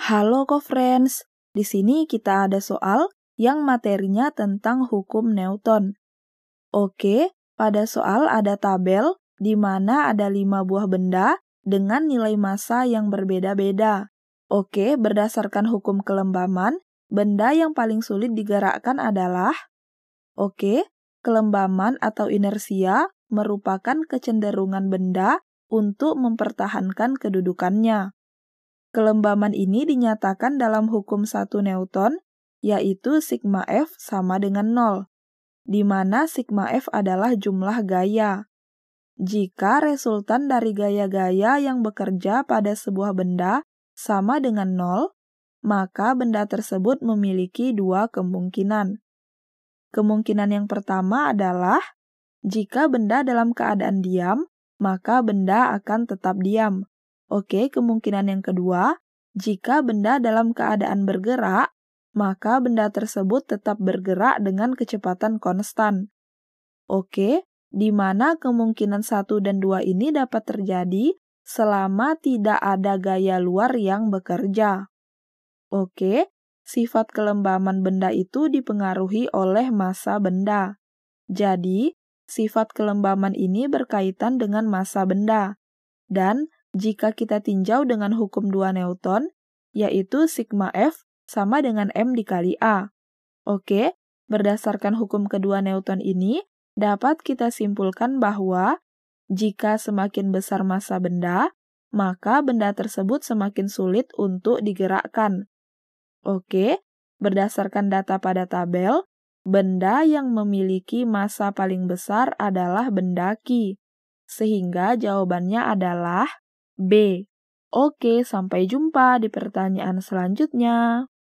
Halo co-friends, di sini kita ada soal yang materinya tentang hukum Newton. Oke, pada soal ada tabel di mana ada lima buah benda dengan nilai massa yang berbeda-beda. Oke, berdasarkan hukum kelembaman, benda yang paling sulit digerakkan adalah Oke, kelembaman atau inersia merupakan kecenderungan benda untuk mempertahankan kedudukannya. Kelembaman ini dinyatakan dalam hukum satu Newton, yaitu sigma F sama dengan 0, di mana sigma F adalah jumlah gaya. Jika resultan dari gaya-gaya yang bekerja pada sebuah benda sama dengan 0, maka benda tersebut memiliki dua kemungkinan. Kemungkinan yang pertama adalah jika benda dalam keadaan diam, maka benda akan tetap diam. Oke, kemungkinan yang kedua, jika benda dalam keadaan bergerak, maka benda tersebut tetap bergerak dengan kecepatan konstan. Oke, di mana kemungkinan satu dan dua ini dapat terjadi selama tidak ada gaya luar yang bekerja. Oke, sifat kelembaman benda itu dipengaruhi oleh massa benda. Jadi, sifat kelembaman ini berkaitan dengan massa benda. Dan jika kita tinjau dengan hukum 2 Newton, yaitu sigma F sama dengan M dikali A. Oke, berdasarkan hukum kedua Newton ini, dapat kita simpulkan bahwa jika semakin besar massa benda, maka benda tersebut semakin sulit untuk digerakkan. Oke, berdasarkan data pada tabel, benda yang memiliki massa paling besar adalah benda Ki. Sehingga jawabannya adalah B. Oke, sampai jumpa di pertanyaan selanjutnya.